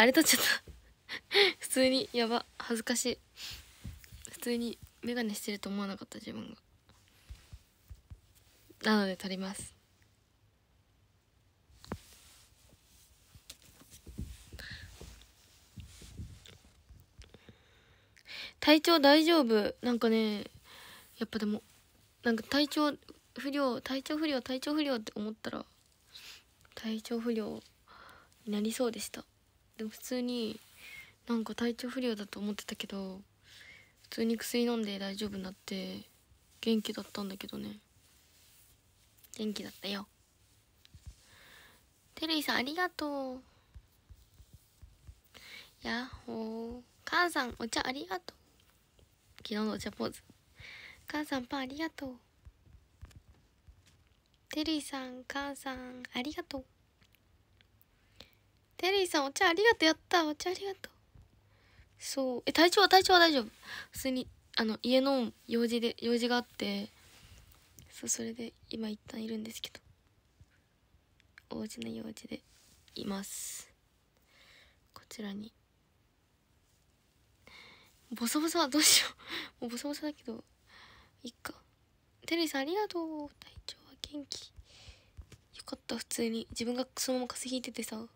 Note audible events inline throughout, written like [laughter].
あれ撮っちゃった普通にやば恥ずかしい普通に眼鏡してると思わなかった自分がなので撮ります体調大丈夫なんかねやっぱでもなんか体調不良体調不良体調不良って思ったら体調不良になりそうでしたでも普通になんか体調不良だと思ってたけど普通に薬飲んで大丈夫になって元気だったんだけどね元気だったよてるいさんありがとうやっほー母さんお茶ありがとう昨日のお茶ポーズ母さんパンありがとうてるいさん母さんありがとうテリーさんお茶ありがとうやったお茶ありがとうそうえ体調は体調は大丈夫普通にあの家の用事で用事があってそうそれで今一旦いるんですけどおうちの用事でいますこちらにボソボソはどうしよう [laughs] もうボソボソだけどいっかテリーさんありがとう体調は元気よかった普通に自分がそのまま風邪ひいててさ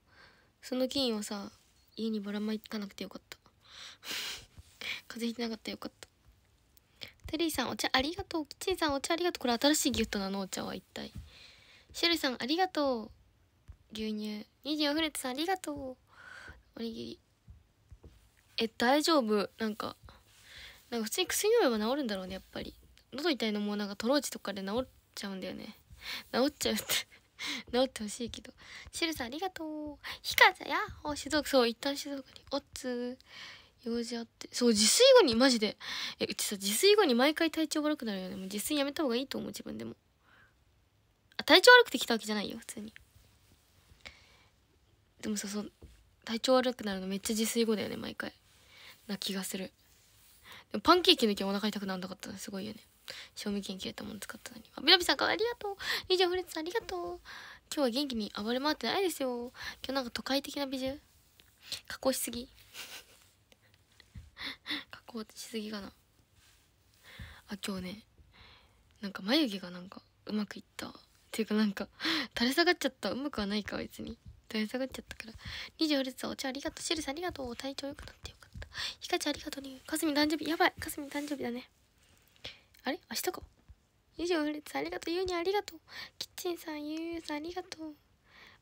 その金をさ家にばらまいかなくてよかった [laughs] 風邪ひいてなかったよかったテリーさんお茶ありがとうキチンさんお茶ありがとうこれ新しいギフトなのお茶は一体シェルさんありがとう牛乳にじフレッツさんありがとうおにぎりえ大丈夫なんかなんか普通に薬飲めば治るんだろうねやっぱり喉痛いのもなんかトローチとかで治っちゃうんだよね治っちゃうって治 [laughs] ってほしいけど。シルさんありがとう。ひかちゃん、やっほ静岡、そう、一旦静岡に。おっつー。用事あって。そう、自炊後に、マジで。え、うちさ、自炊後に毎回体調悪くなるよね。もう自炊やめた方がいいと思う、自分でも。あ、体調悪くて来たわけじゃないよ、普通に。でもさ、そう、体調悪くなるのめっちゃ自炊後だよね、毎回。な気がする。でもパンケーキの時はお腹痛くなんなかったのすごいよね。賞味研究ったもの使ったのに。あ、みなさんかありがとう。以上、フレッツさんありがとう。今日は元気に暴れ回ってないですよ。今日なんか都会的な美女加工しすぎ。[laughs] 加工しすぎかな。あ、今日ね、なんか眉毛がなんかうまくいった。っていうかなんか、垂れ下がっちゃった。うまくはないか、別に。垂れ下がっちゃったから。24列さん、お茶ありがとう。シルさんありがとう。体調良くなってよかった。ひかちゃんありがとうね。かすみ誕生日。やばい。かすみ誕生日だね。あれ明日か以上フレッツありがとうユーにありがとうキッチンさんユーさんありがとう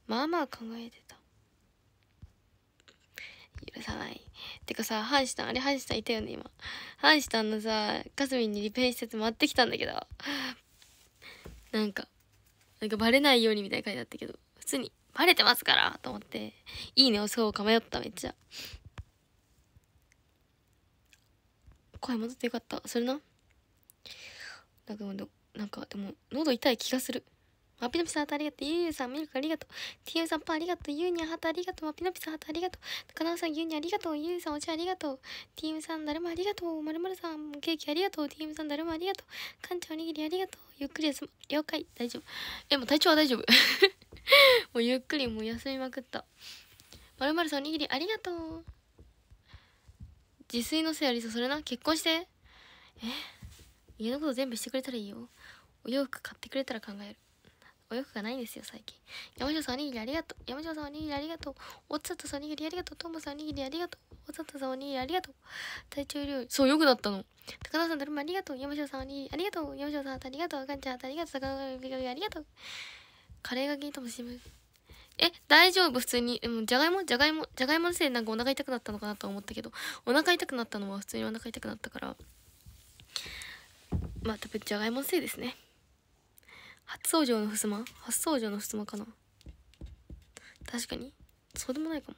まあまあ考えてた許さないてかさハンシタンあれハンシタンいたよね今ハンシタンのさかすみんにリペイ施設回ってきたんだけどなんかなんかバレないようにみたいな書いてあったけど普通にバレてますからと思っていいね押そうか迷っためっちゃ声戻ってよかったそれなだなんかでも、喉痛い気がする。マピノピさんハートありがとう。ユーユーさんミルクありがとう。ティユさんパンありがとう。ユーニャハートありがとう。マピノピさんハートありがとう。高輪さんユーニゃありがとう。ユーさんお茶ありがとう。ティユさんだるまありがとう。まるまるさんケーキありがとう。ティユさんだるまありがとう。かんちゃんおにぎりありがとう。ゆっくり休む。了解。大丈夫。え、もう体調は大丈夫。[laughs] もうゆっくりもう休みまくった。まるまるさんおにぎりありがとう。自炊のせいありさ、それな。結婚して。え家のこと全部してくれたらいいよお洋服買ってくれたら考えるお洋服がないんですよ最近山城さんおにぎりありがとう山城さんおにぎりありがとうおつとさんおにぎりありがとうトムさんおにぎりありがとうおつとさんおにぎりありがとう体調料理そうよくなったの高田さんだるまありがとう山城さんおにぎりありがとう山城さんありがとうかんちゃんありがとう高田さんありがとうカレーが気に入もしむえ大丈夫普通にじゃがいもじゃがいもじゃがいものせいでなんかお腹痛くなったのかなと思ったけどお腹痛くなったのは普通にお腹痛くなったからまあ多分じゃがいものせいですね初登場のふすま初登場のふすまかな確かにそうでもないかも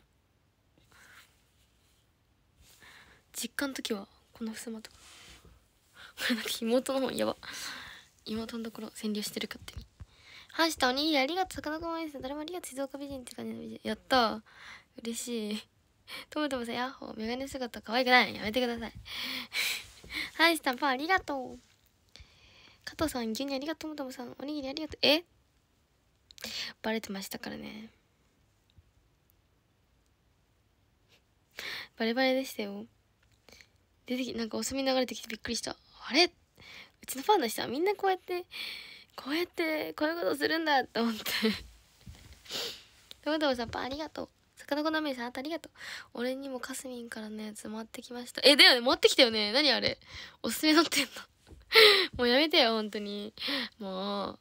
実家の時はこのふすまとかこれ [laughs] なんか妹の方やば妹のところ占領してる勝手に半したおにぎりありがとう魚ごまです誰もありがとう静岡美人って感じの美人やった嬉しいとムとムさんヤッホーメガネ姿可愛くないやめてください半 [laughs] したパンありがとう加藤さん、牛乳ありがとう、もともさん。おにぎりありがとう。えバレてましたからね。バレバレでしたよ。出てき、なんかお墨流れてきてびっくりした。あれうちのファンの人はみんなこうやって、こうやって、こういうことするんだって思って。トムとムさん、パンありがとう。魚のめさん、あありがとう。俺にもかすみんからのやつ回ってきました。え、だよね、持ってきたよね。何あれ。おすすめ載ってんの。[laughs] もうやめてよ、本当に。も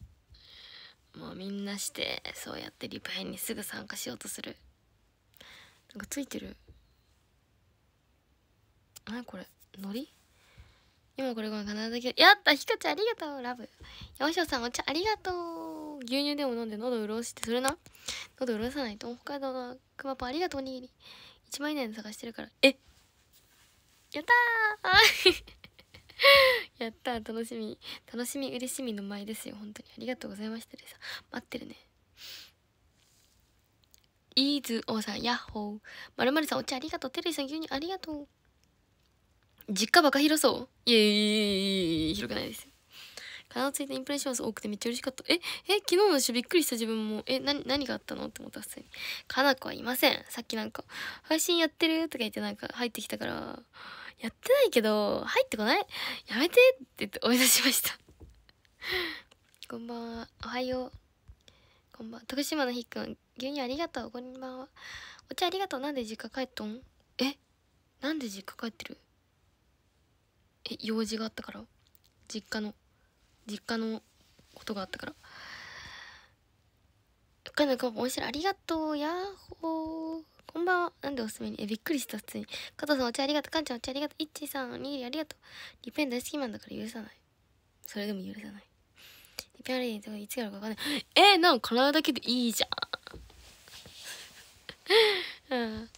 う、もうみんなして、そうやってリプ編にすぐ参加しようとする。なんかついてる。何これのり今これごめん、必ずだけ。やったひかちゃんありがとうラブ。山椒さんお茶ありがとう牛乳でも飲んで喉潤して、それな。喉潤さないと。北海道のくまパありがとうおにぎり。1万以内探してるから。えやったー [laughs] やった楽しみ楽しみ嬉しみの前ですよ本当にありがとうございましたでさ待ってるねイーズおさんヤッホーまるまるさんお茶ありがとうテレビさん急にありがとう実家バカ広そういえいえ広くないですよ体ついたインプレッションス多くてめっちゃ嬉しかったええ昨日の人びっくりした自分もえ何何があったのって思った普通にかな子はいませんさっきなんか配信やってるとか言ってなんか入ってきたからやってないけど、入ってこないやめてって言ってい出しました [laughs] こんばんは。おはよう。こんばんは。徳島のひっくん。牛乳ありがとう。こんばんは。お茶ありがとう。なんで実家帰っとんえなんで実家帰ってるえ、用事があったから実家の、実家のことがあったから。かなかお面白いありがとう。やっほー。こんばんは。なんでおすすめにえ、びっくりした、普通に。加藤さん、お茶ありがとう。かんちゃん、お茶ありがとう。いっちーさん、おにぎりありがとう。リペン大好きマンだから許さない。それでも許さない。リペンありがといつやるかわかんない。えなんか叶うだけでいいじゃん。うん。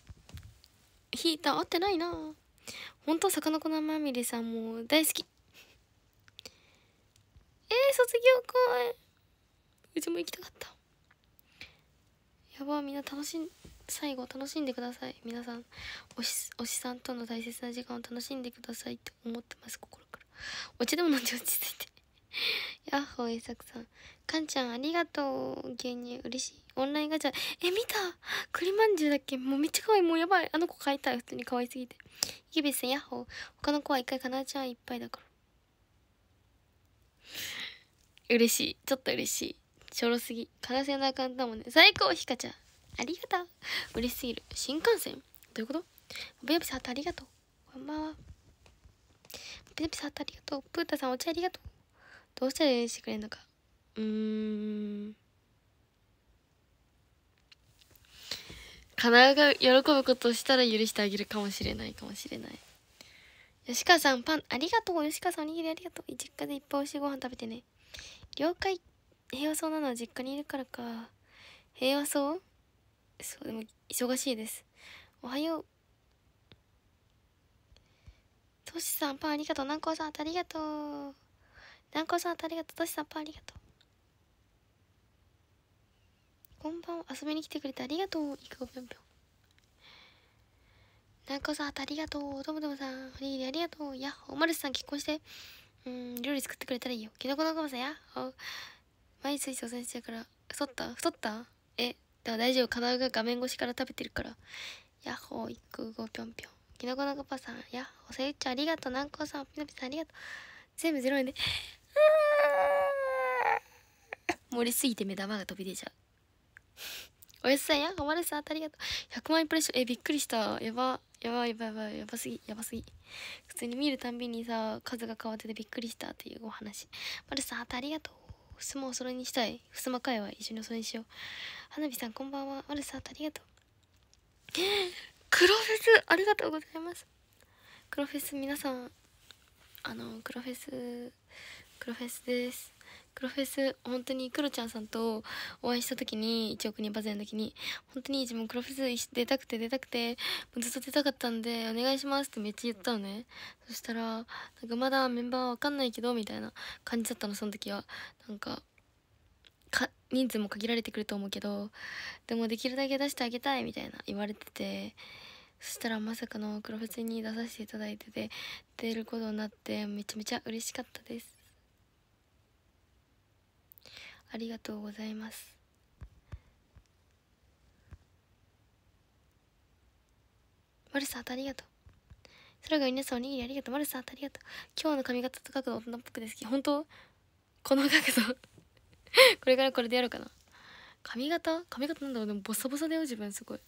ヒーター合ってないな本当こなまみれさんも大好き。えー、卒業公演うちも行きたかったやばみんな楽しん最後楽しんでください皆さん推し推しさんとの大切な時間を楽しんでくださいって思ってます心からお茶でも飲んで落ち着いてやっほー栄作さんかんちゃんありがとう牛乳嬉しいオンラインガチャえ見た栗まんじゅうだっけもうめっちゃ可愛いもうやばいあの子買いたい普通に可愛すぎて池部さんやっほー他の子は一回かなちゃんいっぱいだから嬉しいちょっと嬉しいちょろすぎかなせなあかんンだもんね最高ひかちゃんありがとう嬉しすぎる新幹線どういうことベビさんありがとうこんばんはベビさんありがとうプータさんお茶ありがとうどうしたら許してくれるのかうーんかなが喜ぶことをしたら許してあげるかもしれないかもしれない吉川さんパンありがとう吉川さんおにぎりありがとう実家でいっぱいおいしいご飯食べてね了解平和そうなのは実家にいるからか平和そうそうでも忙しいですおはようトシさんパンありがとう南光さんありがとう南光さんありがとうトシさんパンありがとうこんばんは遊びに来てくれてありがとういかごぴょんぴょん南光さんありがとうともともさんおリーでありがとうやっほまるさん結婚してうん料理作ってくれたらいいよきのこのごまさんやっほ毎水素先生から太った太ったえでも大丈夫、カナウが画面越しから食べてるから。ヤッホー、一空五ぴょんぴょん。きのこのこぱさん、ヤッホー、せゆっちゃんありがとう、南光さん、ぴのぴさんありがとう。全部0円で。盛りすぎて目玉が飛び出ちゃう。おやすさんや、ほまるさん、ありがとう。100万インプレッション、え、びっくりした。やば、やばやばやばやばすぎ、やばすぎ。普通に見るたんびにさ、数が変わっててびっくりしたっていうお話。まるさん、ありがとう。ふすまをそれにしたい襖会は一緒にそれにしよう花火さんこんばんはアルさん、ありがとう黒フェスありがとうございます黒フェス皆さんあの黒フェス黒フェスです黒フェス本当にクロちゃんさんとお会いした時に1億人バズりの時に本当に自分黒フェス出たくて出たくてずっと出たかったんでお願いしますってめっちゃ言ったのねそしたらなんかまだメンバーわかんないけどみたいな感じだったのその時はなんか人数も限られてくると思うけどでもできるだけ出してあげたいみたいな言われててそしたらまさかの黒フェスに出させていただいてて出ることになってめちゃめちゃ嬉しかったですありがとうございます。マルサートありがとう。それが皆さんおにぎりありがとう。マルサートありがとう。今日の髪型と角度大人っぽくですけど、本当この角度 [laughs] これからこれでやろうかな。髪型髪型なんだろうでもボサボサだよ、自分すごい。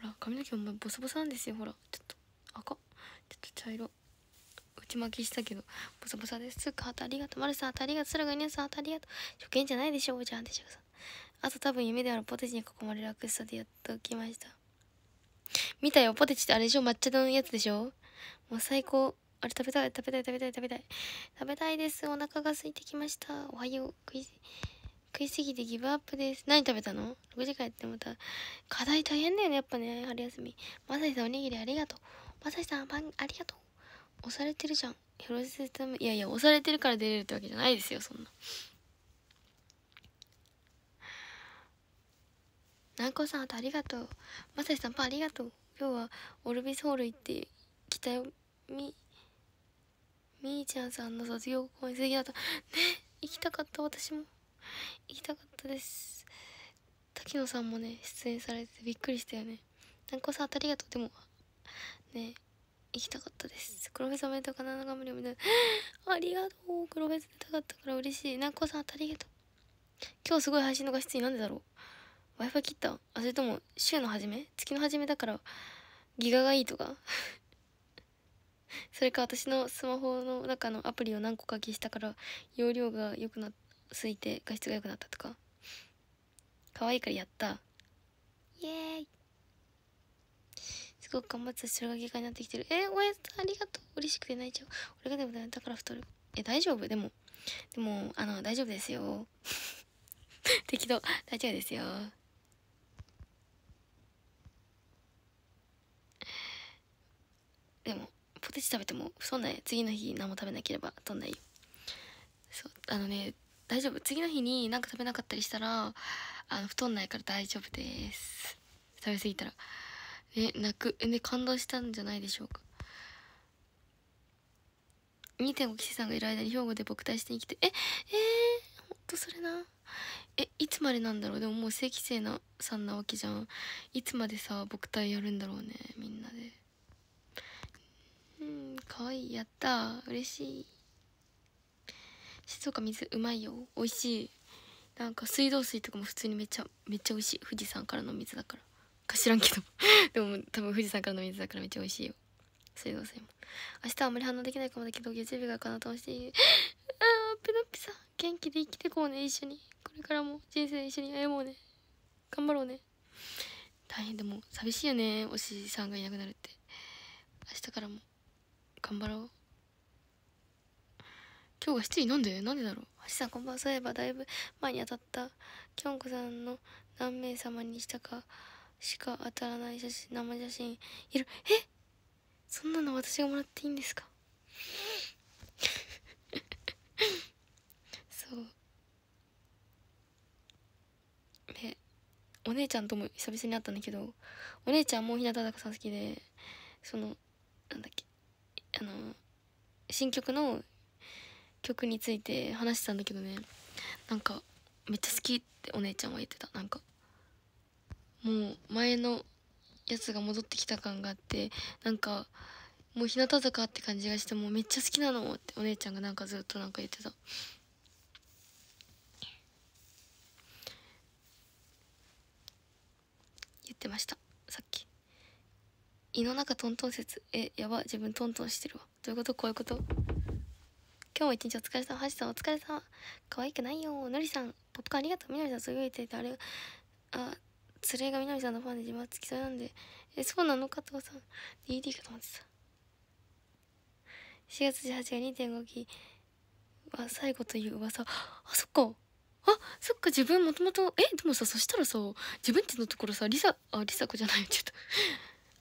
ほら、髪の毛もボサボサなんですよ、ほら。ちょっと赤。ちょっと茶色。ちまきしたけどボサボサですつートありがとうマルさんありがとう空がニュースハありがとう初見じゃないでしょおじゃんでしょさんあと多分夢であるポテチに囲まれるアクスタでやっときました見たよポテチってあれでしょ抹茶のやつでしょもう最高あれ食べたい食べたい食べたい食べたい食べたいですお腹が空いてきましたおはよう食い食いすぎてギブアップです何食べたの ?6 時間やってもた課題大変だよねやっぱね春休みまさしさんおにぎりありがとうまさしさんパンありがとう押されてるじゃんヘロゼタいやいや押されてるから出れるってわけじゃないですよそんな南光さんあとありがとうまさしさんパンありがとう今日はオルビスホール行ってきたよみみーちゃんさんの卒業後演素敵だったね行きたかった私も行きたかったです滝野さんもね出演されてびっくりしたよね南光さんありがとうでもね行きたかったです黒フェスおめでとうかながむりおめでとうありがとう黒フェス出たかったから嬉しいなっこさんありがとう今日すごい配信の画質になんでだろう Wi-Fi 切ったあそれとも週の初め月の初めだからギガがいいとか [laughs] それか私のスマホの中のアプリを何個か消したから容量が良くなすいて画質が良くなったとか可愛いからやったイエーイすごく頑張ってたそれが限になってきてる。えー、おやつありがとう。嬉しくて泣いちゃう。俺がでもだから太る。え、大丈夫でも、でも、あの、大丈夫ですよ。[laughs] 適当。大丈夫ですよ。でも、ポテチ食べても、そんな、い。次の日何も食べなければとんないよ。そう、あのね、大丈夫次の日に何か食べなかったりしたらあの太んないから大丈夫です食べ過ぎたらえ泣くえね感動したんじゃないでしょうか2.5期生さんがいる間に兵庫で僕対して生きてええー、ほんとそれなえいつまでなんだろうでももう正規生なさんなわけじゃんいつまでさ僕対やるんだろうねみんなでうんかわいいやった嬉しい静岡水うまいよ美味しいなんか水道水とかも普通にめっちゃめっちゃ美味しい富士山からの水だからか知らんけど [laughs] でも多分富士山からの水だからめっちゃ美味しいよ水道水も明日はあまり反応できないかもだけど月曜日がかなと思ってああペナピさん元気で生きてこうね一緒にこれからも人生一緒に歩もうね頑張ろうね大変でも寂しいよねおしさんがいなくなるって明日からも頑張ろう今日が7意なんでなんでだろうしさんこんばんはそういえばだいぶ前に当たったきょんこさんの何名様にしたかしか当たらない写真生写真いるえそんなの私がもらっていいんですか [laughs] そうねお姉ちゃんとも久々に会ったんだけどお姉ちゃんも日向坂さん好きでそのなんだっけあの新曲の曲について話してたんだけどねなんかめっちゃ好きってお姉ちゃんは言ってたなんかもう前のやつが戻ってきた感があってなんかもう日向坂って感じがしてもうめっちゃ好きなのってお姉ちゃんがなんかずっとなんか言ってた言ってましたさっき胃の中トントン説えやば自分トントンしてるわどういうことこういうこと今日も一日お疲れ様はしさんお疲れ様可愛くないよのりさんポップコーンありがとうみのりさんごい言われててあれあそれが南さんのファンで自慢つきそうなんでえそうなの加藤さん DD かと思ってた4月18日2.5期は最後という噂あそっかあそっか自分もともとえでもさそしたらさ自分ってのところさりさありさ子じゃないちょっと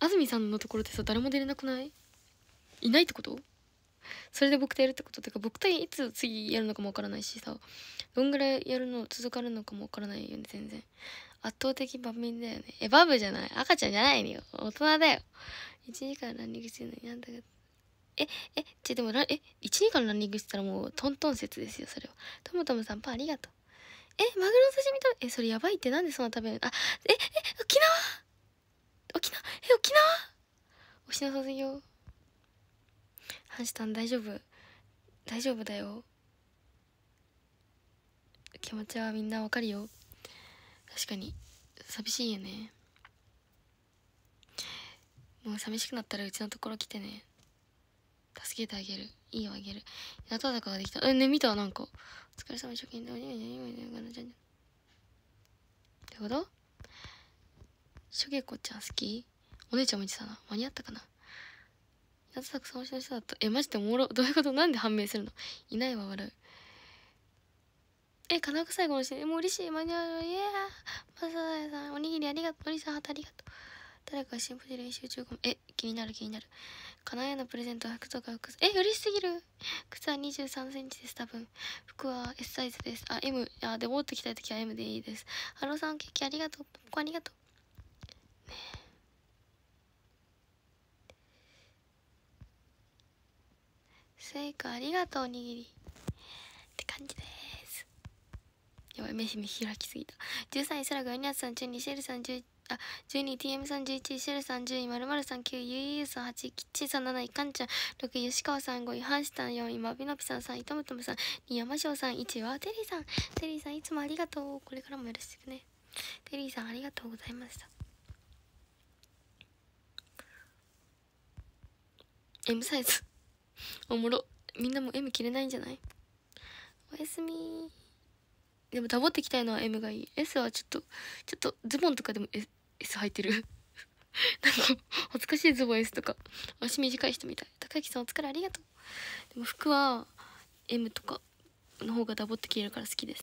安住さんのところってさ誰も出れなくないいないってことそれで僕とやるってことってか僕といつ次やるのかもわからないしさどんぐらいやるの続かるのかもわからないよね全然圧倒的バミだよね。え、バブじゃない赤ちゃんじゃないよ。大人だよ。1時間ランニングしてるのになんだか。え、え、ちょ、でも、え、1時間ランニングしたらもうトントン説ですよ、それは。ともともさん、パンありがとう。え、マグロ刺身食べ、え、それやばいってなんでそんな食べるのあ、え、え、沖縄沖縄、え、沖縄おしの卒業。ハンシタン大丈夫。大丈夫だよ。気持ちはみんなわかるよ。確かに寂しいよねもう寂しくなったらうちのところ来てね助けてあげるいいよあげるやっとだかができたえね見たなんかお疲れ様初見でおにゃにゃにゃにゃにゃにゃゃってことしょげこちゃん好きお姉ちゃんも言ってたな間に合ったかな夏作さん推しの人だったえまじでおもろどういうことなんで判明するのいないわ笑うえ、金臭最後のしれもう嬉しい。マニュアル。いエー。マサダイさん、おにぎりありがとう。おにさん、ありがとう。誰かシンプル練習中かも。え、気になる気になる。かなえのプレゼントは服とか服。え、嬉しすぎる。靴は23センチです、多分。服は S サイズです。あ、M。あ、で、もっと着たいときは M でいいです。ハローさん、ケーキありがとう。ポッありがとう。ねえ。スイカありがとう、おにぎり。って感じです。やばい、目見開きすぎた。13位、空がいにゃつさん、12、シェルさん、11、あ、12、TM さん、11、シェルさん、10位、まるまるさん、9位、ゆユゆさん、8位、キッチンさん、7位、かんちゃん、6位、吉川さん、5位、ハンシさん、4位、まびのぴさん、3位、とむとむさん、2位、山椒さん、1位は、テリーさん。テリーさん、いつもありがとう。これからもよろしくね。テリーさん、ありがとうございました。M サイズ。おもろ。みんなも M 着れないんじゃないおやすみでもダボってきたいのは M がいい S はちょっとちょっとズボンとかでも S, S 履いてる [laughs] なんか恥ずかしいズボン S とか足短い人みたい高木さんお疲れありがとうでも服は M とかの方がダボって着れるから好きです